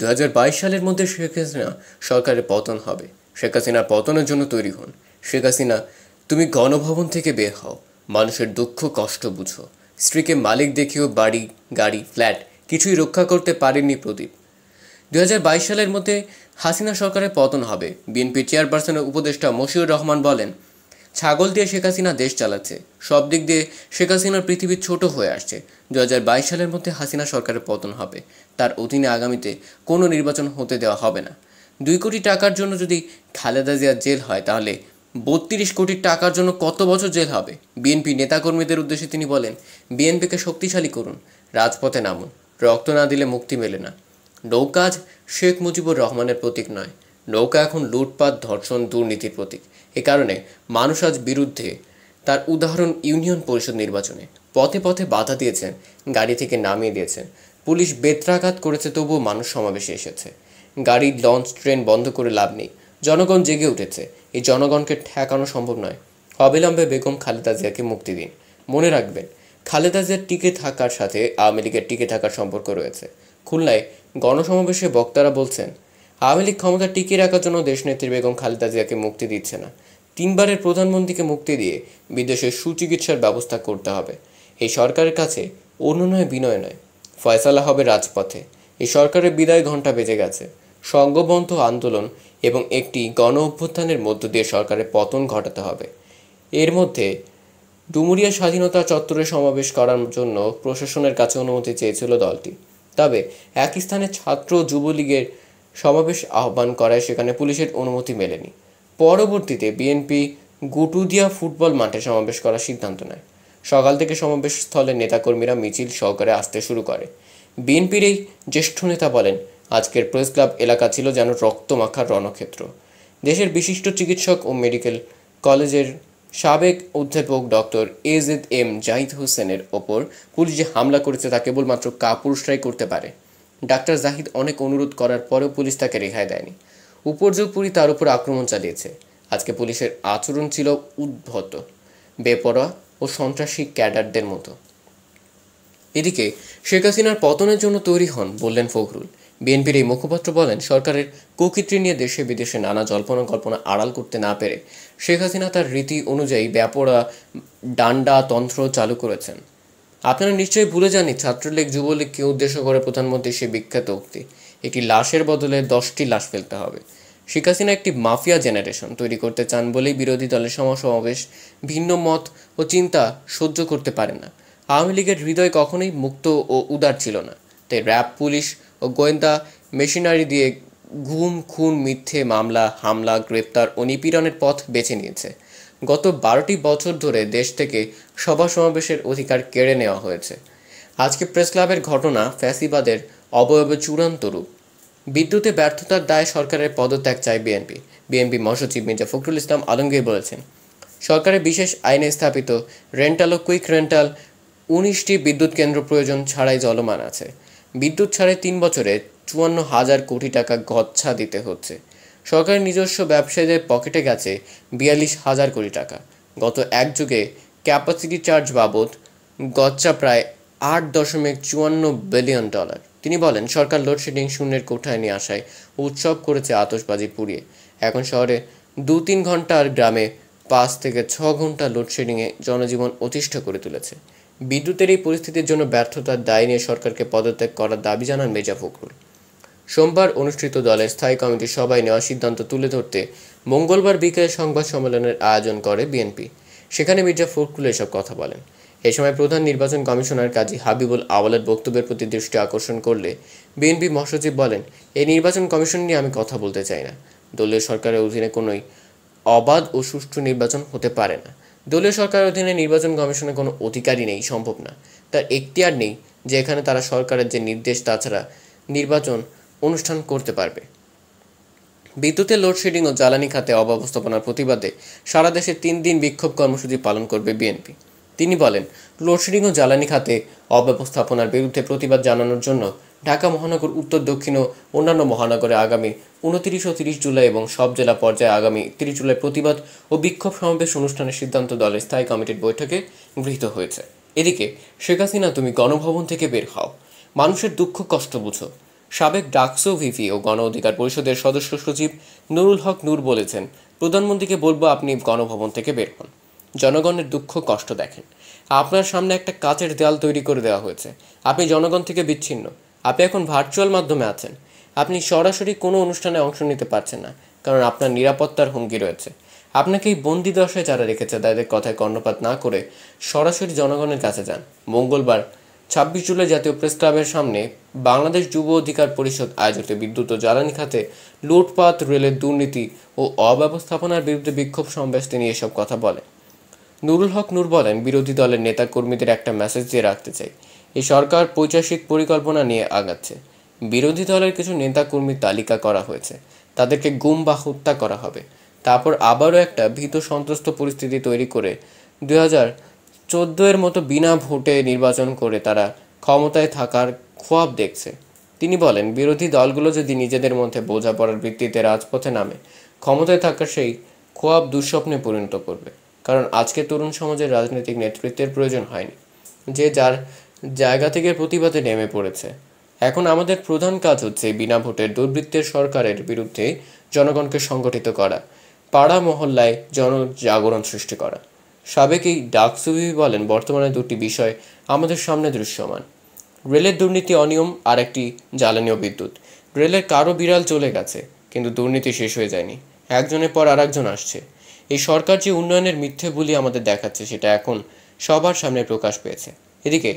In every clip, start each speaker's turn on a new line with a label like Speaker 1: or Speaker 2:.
Speaker 1: দু সালের মধ্যে শেখ হাসিনা সরকারের পতন হবে শেখ হাসিনার পতনের জন্য তৈরি হন শেখ হাসিনা তুমি গণভবন থেকে বের হও মানুষের দুঃখ কষ্ট বুঝো স্ত্রীকে মালিক দেখেও বাড়ি গাড়ি ফ্ল্যাট কিছুই রক্ষা করতে পারেননি প্রদীপ দু সালের মধ্যে হাসিনা সরকারের পতন হবে বিএনপি চেয়ারপারসনের উপদেষ্টা মশিউর রহমান বলেন ছাগল দিয়ে শেখ হাসিনা দেশ চালাচ্ছে সব দিক দিয়ে শেখ হাসিনার পৃথিবী ছোট হয়ে আসছে দু সালের মধ্যে হাসিনা সরকারের পতন হবে তার অধীনে আগামীতে কোনো নির্বাচন হতে দেওয়া হবে না দুই কোটি টাকার জন্য যদি খালেদা জিয়া জেল হয় তাহলে বত্রিশ কোটি টাকার জন্য কত বছর জেল হবে বিএনপি নেতাকর্মীদের উদ্দেশ্যে তিনি বলেন বিএনপিকে শক্তিশালী করুন রাজপথে নামুন রক্ত না দিলে মুক্তি মেলে না নৌকাজ শেখ মুজিবুর রহমানের প্রতীক নয় নৌকা এখন লুটপাট ধর্ষণ দুর্নীতির প্রতীক এ কারণে মানুষ আজ বিরুদ্ধে তার উদাহরণ ইউনিয়ন পরিষদ নির্বাচনে পথে পথে বাধা দিয়েছেন গাড়ি থেকে নামিয়ে দিয়েছেন পুলিশ বেত্রাঘাত করেছে তবুও মানুষ সমাবেশে এসেছে গাড়ি লঞ্চ ট্রেন বন্ধ করে লাভ নেই জনগণ জেগে উঠেছে এই জনগণকে ঠেকানো সম্ভব নয় অবিলম্বে বেগম খালেদা জিয়াকে মুক্তি দিন মনে রাখবেন খালেদা জিয়ার টিকে থাকার সাথে আওয়ামী লীগের টিকে থাকার সম্পর্ক রয়েছে খুলনায় গণসমাবেশে বক্তারা বলছেন আওয়ামী লীগ ক্ষমতা টিকিয়ে রাখার জন্য দেশনেত্রী বেগম খালেদা জিয়াকে মুক্তি দিচ্ছে না তিনবারের প্রধানমন্ত্রীকে মুক্তি দিয়ে বিদেশে সুচিকিৎসার ব্যবস্থা করতে হবে এই সরকারের কাছে অনুনয় বিনয় নয় ফয়সালা হবে রাজপথে এই সরকারের বিদায় ঘণ্টা বেজে গেছে সঙ্গবন্ধ আন্দোলন এবং একটি গণ অভ্যুত্থানের মধ্য দিয়ে সরকারের পতন ঘটাতে হবে এর মধ্যে ডুমুরিয়া স্বাধীনতা চত্বরে সমাবেশ করার জন্য প্রশাসনের কাছে অনুমতি চেয়েছিল দলটি তবে এক স্থানে ছাত্র যুবলীগের সমাবেশ আহ্বান করায় সেখানে পুলিশের অনুমতি মেলেনি পরবর্তীতে বিএনপি গুটুদিয়া ফুটবল মাঠে সমাবেশ করার সিদ্ধান্ত নেয় সকাল থেকে সমাবেশ স্থলে নেতাকর্মীরা মিছিল সহকারে আসতে শুরু করে বিএনপির এই জ্যেষ্ঠ নেতা বলেন আজকের প্রেস ক্লাব এলাকা ছিল যেন রক্তমাখার রণক্ষেত্র দেশের বিশিষ্ট চিকিৎসক ও মেডিকেল কলেজের সাবেক অধ্যাপক ডক্টর এজেদ এম জাহিদ হোসেনের ওপর পুলিশ যে হামলা করেছে তা কেবলমাত্র কাপুরুষরাই করতে পারে ডাক্তার জাহিদ অনেক অনুরোধ করার পরেও পুলিশ তাকে রেহাই দেয়নি উপর্যপুরি তার উপর আক্রমণ চালিয়েছে আজকে পুলিশের আচরণ ছিল উদ্ভত বেপরোয়া ও সন্ত্রাসী ক্যাডারদের মতো এদিকে শেখ হাসিনার পতনের জন্য তৈরি হন বললেন ফখরুল বিএনপির এই মুখপাত্র বলেন সরকারের কুকীর্তি নিয়ে দেশে বিদেশে নানা জল্পনা কল্পনা আড়াল করতে না পেরে শেখ হাসিনা তার রীতি অনুযায়ী ব্যাপড়া ডান্ডা তন্ত্র চালু করেছেন আপনারা নিশ্চয়ই ভুলে জানি ছাত্রলীগ যুবলীগকে উদ্দেশ্য করে প্রধানমন্ত্রী সে বিখ্যাত উক্তি একটি লাশের বদলে দশটি লাশ ফেলতে হবে শেখ হাসিনা একটি মাফিয়া জেনারেশন তৈরি করতে চান বলেই বিরোধী দলের সমাবেশ ভিন্ন মত ও চিন্তা সহ্য করতে পারে না আওয়ামী লীগের হৃদয় কখনোই মুক্ত ও উদার ছিল না তাই র্যাব পুলিশ ও গোয়েন্দা মেশিনারি দিয়ে ঘুম খুন মিথ্যে মামলা হামলা গ্রেপ্তার ও নিপীড়নের পথ বেছে নিয়েছে গত বারোটি বছর ধরে দেশ থেকে সভা সমাবেশের অধিকার কেড়ে নেওয়া হয়েছে আজকে প্রেস ক্লাবের ঘটনা ফ্যাসিবাদের অবয়বে চূড়ান্ত রূপ বিদ্যুতে ব্যর্থতার দায় সরকারের পদত্যাগ চায় বিএনপি বিএনপি মহাসচিব মির্জা ফখরুল ইসলাম আলমগীর বলেছেন সরকারের বিশেষ আইনে স্থাপিত রেন্টাল ও কুইক রেন্টাল উনিশটি বিদ্যুৎ কেন্দ্র প্রয়োজন ছাড়াই চলমান আছে বিদ্যুৎ ছাড়ে তিন বছরে চুয়ান্ন হাজার কোটি টাকা গচ্ছা দিতে হচ্ছে সরকারের নিজস্ব ব্যবসায়ীদের পকেটে গেছে বিয়াল্লিশ হাজার কোটি টাকা গত এক যুগে ক্যাপাসিটি চার্জ বাবদ গচ্চা প্রায় আট দশমিক চুয়ান্ন বিলিয়ন ডলার তিনি বলেন সরকার লোডশেডিং শূন্যের কোঠায় নিয়ে আসায় উৎসব করেছে আতসবাজি পুড়িয়ে এখন শহরে দু তিন ঘন্টার গ্রামে পাঁচ থেকে ছ ঘন্টা লোডশেডিংয়ে জনজীবন অতিষ্ঠ করে তুলেছে বিদ্যুতের এই পরিস্থিতির জন্য ব্যর্থতার দায় নিয়ে সরকারকে পদত্যাগ করার দাবি জানান মেজা ফখরুল সোমবার অনুষ্ঠিত দলের স্থায়ী কমিটির সবাই নেওয়া সিদ্ধান্ত তুলে ধরতে মঙ্গলবার বিকেলে সংবাদ সম্মেলনের আয়োজন করে বিএনপি সেখানে মির্জা ফখরুল এসব কথা বলেন এ সময় প্রধান নির্বাচন কমিশনার কাজী হাবিবুল আওয়ালের বক্তব্যের প্রতি দৃষ্টি আকর্ষণ করলে বিএনপি মহাসচিব বলেন এই নির্বাচন কমিশন নিয়ে আমি কথা বলতে চাই না দলীয় সরকারের অধীনে কোনোই অবাধ ও সুষ্ঠু নির্বাচন হতে পারে না দলীয় সরকারের অধীনে নির্বাচন কমিশনের কোনো অধিকারই নেই সম্ভব না তার এখতিয়ার নেই যে এখানে তারা সরকারের যে নির্দেশ তাছাড়া নির্বাচন অনুষ্ঠান করতে পারবে বিদ্যুতের লোডশেডিং ও জ্বালানি খাতে অব্যবস্থাপনার প্রতিবাদে সারা দেশে তিন দিন বিক্ষোভ কর্মসূচি পালন করবে বিএনপি তিনি বলেন লোডশেডিং ও জ্বালানি খাতে অব্যবস্থাপনার বিরুদ্ধে প্রতিবাদ জানানোর জন্য ঢাকা মহানগর উত্তর দক্ষিণ ও অন্যান্য মহানগরে আগামী উনত্রিশ ও তিরিশ জুলাই এবং সব জেলা পর্যায়ে আগামী তিরিশ জুলাই প্রতিবাদ ও বিক্ষোভ সমাবেশ অনুষ্ঠানের সিদ্ধান্ত দলের স্থায়ী কমিটির বৈঠকে গৃহীত হয়েছে এদিকে শেখ হাসিনা তুমি গণভবন থেকে বের হও মানুষের দুঃখ কষ্ট বুঝো সাবেক ডাকসো ভিপি ও গণ অধিকার পরিষদের সদস্য সচিব নুরুল হক নূর বলেছেন প্রধানমন্ত্রীকে বলবো আপনি গণভবন থেকে বের হন জনগণের দুঃখ কষ্ট দেখেন আপনার সামনে একটা কাচের দেয়াল তৈরি করে দেওয়া হয়েছে আপনি জনগণ থেকে বিচ্ছিন্ন আপনি এখন ভার্চুয়াল মাধ্যমে আছেন আপনি সরাসরি কোনো অনুষ্ঠানে অংশ নিতে পারছেন না কারণ আপনার নিরাপত্তার হুমকি রয়েছে আপনাকে এই বন্দি দশায় যারা রেখেছে তাদের কথায় কর্ণপাত না করে সরাসরি জনগণের কাছে যান মঙ্গলবার ছাব্বিশ জুলাই জাতীয় প্রেস ক্লাবের সামনে বাংলাদেশ যুব অধিকার পরিষদ আয়োজিত বিদ্যুৎ ও জ্বালানি খাতে লুটপাত রেলের দুর্নীতি ও অব্যবস্থাপনার বিরুদ্ধে বিক্ষোভ সমাবেশ তিনি এসব কথা বলেন নুরুল হক নূর বলেন বিরোধী দলের নেতা কর্মীদের একটা মেসেজ দিয়ে রাখতে চাই এই সরকার পৈচাসিক পরিকল্পনা নিয়ে আগাচ্ছে বিরোধী দলের কিছু নেতা কর্মীর তালিকা করা হয়েছে তাদেরকে গুম বা হত্যা করা হবে তারপর আবারও একটা ভীত সন্ত্রস্ত পরিস্থিতি তৈরি করে দুই চোদ্দ এর মতো বিনা ভোটে নির্বাচন করে তারা ক্ষমতায় থাকার খোয়াব দেখছে তিনি বলেন বিরোধী দলগুলো যদি নিজেদের মধ্যে বোঝাপড়ার ভিত্তিতে রাজপথে নামে ক্ষমতায় থাকার সেই খোয়াব দুঃস্বপ্নে পরিণত করবে কারণ আজকে তরুণ সমাজের রাজনৈতিক নেতৃত্বের প্রয়োজন হয়নি যে যার জায়গা থেকে প্রতিবাদে নেমে পড়েছে এখন আমাদের প্রধান কাজ হচ্ছে বিনা ভোটের দুর্বৃত্তের সরকারের বিরুদ্ধে জনগণকে সংগঠিত করা পাড়া মহল্লায় জনজাগরণ সৃষ্টি করা সাবেক এই ডাকসুবি বলেন বর্তমানে দুটি বিষয় আমাদের সামনে দৃশ্যমান রেলের দুর্নীতি অনিয়ম আর একটি জ্বালানি ও বিদ্যুৎ রেলের কারো বিড়াল চলে গেছে কিন্তু দুর্নীতি শেষ হয়ে যায়নি একজনের পর আর একজন আসছে এই সরকার যে উন্নয়নের মিথ্যে বুলি আমাদের দেখাচ্ছে সেটা এখন সবার সামনে প্রকাশ পেয়েছে এদিকে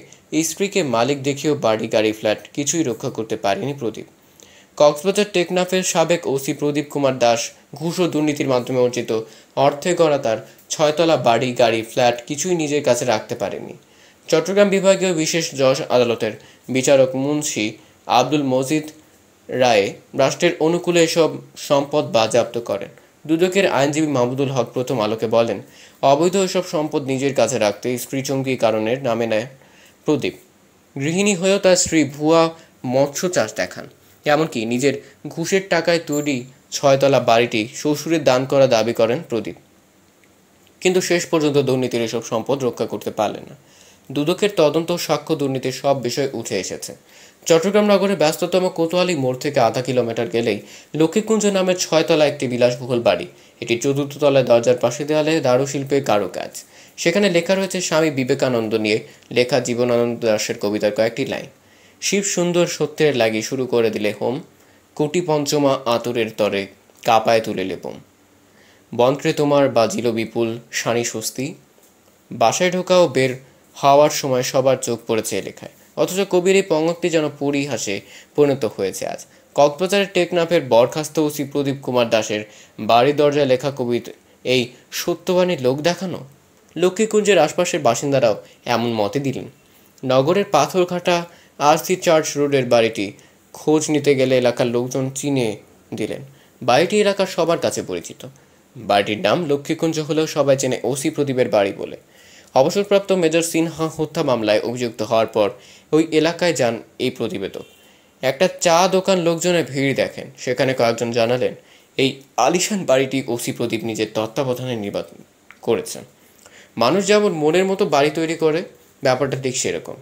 Speaker 1: স্ত্রীকে মালিক দেখিয়েও বাড়ি গাড়ি ফ্ল্যাট কিছুই রক্ষা করতে পারেনি প্রদীপ কক্সবাজার টেকনাফের সাবেক ওসি প্রদীপ কুমার দাস ঘুষ ও দুর্নীতির মাধ্যমে অর্জিত অর্থে গড়া তার ছয়তলা বাড়ি গাড়ি ফ্ল্যাট কিছুই নিজের কাছে রাখতে পারেনি চট্টগ্রাম বিভাগীয় বিশেষ জজ আদালতের বিচারক মুন্সি আব্দুল মজিদ রায়ে রাষ্ট্রের অনুকূলে এসব সম্পদ বাজেয়াপ্ত করেন দুদকের আইনজীবী মাহমুদুল হক প্রথম আলোকে বলেন অবৈধ এসব সম্পদ নিজের কাছে রাখতে স্ত্রীচঙ্কি কারণের নামে নেয় প্রদীপ গৃহিণী হয়েও তার স্ত্রী ভুয়া মৎস্য চাষ দেখান এমনকি নিজের ঘুষের টাকায় তৈরি ছয়তলা বাড়িটি শ্বশুরের দান করা দাবি করেন প্রদীপ কিন্তু শেষ পর্যন্ত দুর্নীতির এসব সম্পদ রক্ষা করতে পারলেন না দুদকের তদন্ত সাক্ষ্য দুর্নীতির সব বিষয় উঠে এসেছে চট্টগ্রাম নগরে ব্যস্ততম কোতোয়ালি মোড় থেকে আধা কিলোমিটার গেলেই লক্ষ্মীকুঞ্জ নামের ছয়তলা একটি বিলাসবহুল বাড়ি এটি চতুর্থ তলায় দরজার পাশে দেওয়ালে দারুশিল্পের কারো কাজ সেখানে লেখা রয়েছে স্বামী বিবেকানন্দ নিয়ে লেখা জীবনানন্দ দাসের কবিতার কয়েকটি লাইন শিব সুন্দর সত্যের লাগি শুরু করে দিলে হোম কোটি পঞ্চমা আতরের তরে কাপায় তুলে লেপম বন্ত্রে তোমার বাজিল বিপুল সানি স্বস্তি বাসায় ঢোকাও বের হওয়ার সময় সবার চোখ পড়েছে লেখায় অথচ কবির এই পঙ্গক্তি যেন পরিহাসে পরিণত হয়েছে আজ কক্সবাজারের টেকনাফের বরখাস্ত ওসি প্রদীপ কুমার দাসের বাড়ি দরজায় লেখা কবির এই সত্যবাণীর লোক দেখানো লক্ষ্মীকুঞ্জের আশপাশের বাসিন্দারাও এমন মতে দিলেন নগরের পাথরঘাটা আরসি চার্চ রোডের বাড়িটি খোঁজ নিতে গেলে এলাকার লোকজন চিনে দিলেন বাড়িটি এলাকার সবার কাছে পরিচিত বাড়িটির নাম লক্ষ্মীকুঞ্জ হলেও সবাই চেনে ওসি প্রদীপের বাড়ি বলে অবসরপ্রাপ্ত মেজর সিনহা হত্যা মামলায় অভিযুক্ত হওয়ার পর ওই এলাকায় যান এই প্রতিবেদক একটা চা দোকান লোকজনের ভিড় দেখেন সেখানে কয়েকজন জানালেন এই আলিশান বাড়িটি ওসি প্রদীপ নিজের তত্ত্বাবধানে নির্বাচন করেছেন মানুষ যেমন মনের মতো বাড়ি তৈরি করে ব্যাপারটা ঠিক সেরকম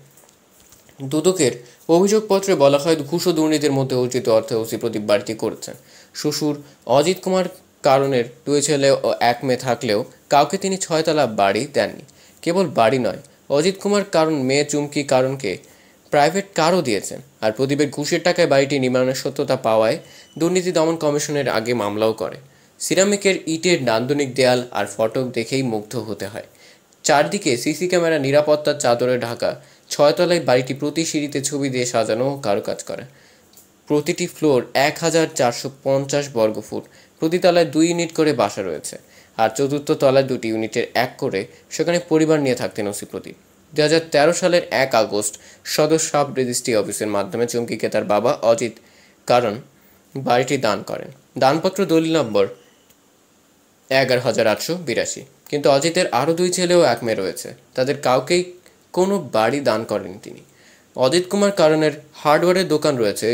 Speaker 1: দুদকের অভিযোগপত্রে বলা হয় ঘুষ ও দুর্নীতির মধ্যে অর্জিত অর্থে ওসি প্রদীপ বাড়তি করেছেন শ্বশুর অজিত কুমার কারণের দুই ছেলে ও এক মেয়ে থাকলেও কাউকে তিনি ছয়তলা বাড়ি দেননি কেবল বাড়ি নয় অজিত কুমার কারণ মেয়ে চুমকি কারণকে প্রাইভেট কারও দিয়েছেন আর প্রদীপের ঘুষের টাকায় বাড়িটি নির্মাণের সত্যতা পাওয়ায় দুর্নীতি দমন কমিশনের আগে মামলাও করে সিরামিকের ইটের নান্দনিক দেয়াল আর ফটক দেখেই মুগ্ধ হতে হয় চারদিকে সিসি ক্যামেরা নিরাপত্তার চাদরে ঢাকা ছয়তলায় বাড়িটি প্রতি সিঁড়িতে ছবি দিয়ে সাজানো কারুকাজ করে প্রতিটি ফ্লোর এক হাজার চারশো পঞ্চাশ বর্গফুট প্রতি তলায় দুই ইউনিট করে বাসা রয়েছে আর চতুর্থ তলায় দুটি ইউনিটের এক করে সেখানে পরিবার নিয়ে থাকতেন ওসি প্রদীপ দু হাজার তেরো সালের এক আগস্ট সদর সাব রেজিস্ট্রি অফিসের মাধ্যমে চুমকিকে তার বাবা অজিত কারণ বাড়িটি দান করেন দানপত্র দলিল নম্বর এগারো হাজার আটশো বিরাশি কিন্তু অজিতের আরও দুই ছেলেও এক মেয়ে রয়েছে তাদের কাউকেই কোনো বাড়ি দান করেন তিনি অজিত কুমার কারণের হার্ডওয়্যারের দোকান রয়েছে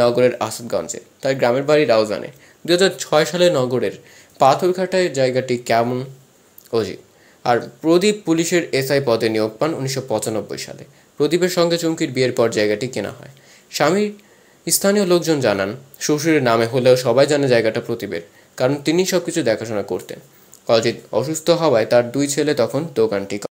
Speaker 1: নগরের আসাদগঞ্জে তার গ্রামের বাড়ি রাউজানে দু সালে নগরের পাথরঘাটায় জায়গাটি কেমন অজিত আর প্রদীপ পুলিশের এসআই পদে নিয়োগ পান উনিশশো সালে প্রদীপের সঙ্গে চুমকির বিয়ের পর জায়গাটি কেনা হয় স্বামীর স্থানীয় লোকজন জানান শ্বশুরের নামে হলেও সবাই জানে জায়গাটা প্রদীপের কারণ তিনি সব কিছু দেখাশোনা করতেন অজিত অসুস্থ হওয়ায় তার দুই ছেলে তখন দোকানটি